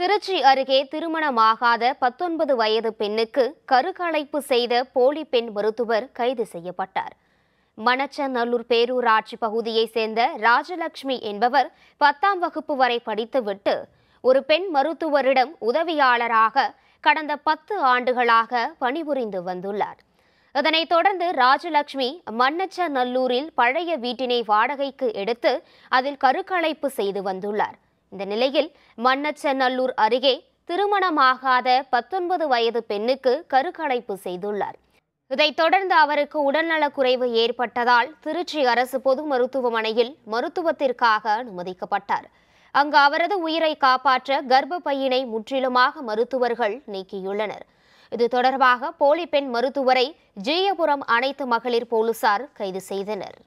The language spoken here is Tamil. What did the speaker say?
திருச்சி அருகே திருமணமாகாத பத்தொன்பது வயது பெண்ணுக்கு கருக்கலைப்பு செய்த போலி பெண் மருத்துவர் கைது செய்யப்பட்டார் மணச்சநல்லூர் பேரூராட்சி பகுதியைச் சேர்ந்த ராஜலட்சுமி என்பவர் பத்தாம் வகுப்பு வரை படித்துவிட்டு ஒரு பெண் மருத்துவரிடம் உதவியாளராக கடந்த பத்து ஆண்டுகளாக பணிபுரிந்து வந்துள்ளார் இதனைத் தொடர்ந்து ராஜலட்சுமி மன்னச்சநல்லூரில் பழைய வீட்டினை வாடகைக்கு எடுத்து அதில் கருக்கலைப்பு செய்து வந்துள்ளார் இந்த நிலையில் மன்னச்சநல்லூர் அருகே திருமணமாகாத பத்தொன்பது வயது பெண்ணுக்கு கருக்கலைப்பு செய்துள்ளார் இதைத் தொடர்ந்து அவருக்கு உடல்நலக்குறைவு ஏற்பட்டதால் திருச்சி அரசு பொது மருத்துவமனையில் மருத்துவத்திற்காக அனுமதிக்கப்பட்டார் அங்கு அவரது உயிரை காப்பாற்ற கர்ப்பப்பையினை முற்றிலுமாக மருத்துவர்கள் நீக்கியுள்ளனர் இது தொடர்பாக போலி பெண் மருத்துவரை ஜீயபுரம் அனைத்து மகளிர் போலீசார் கைது செய்தனர்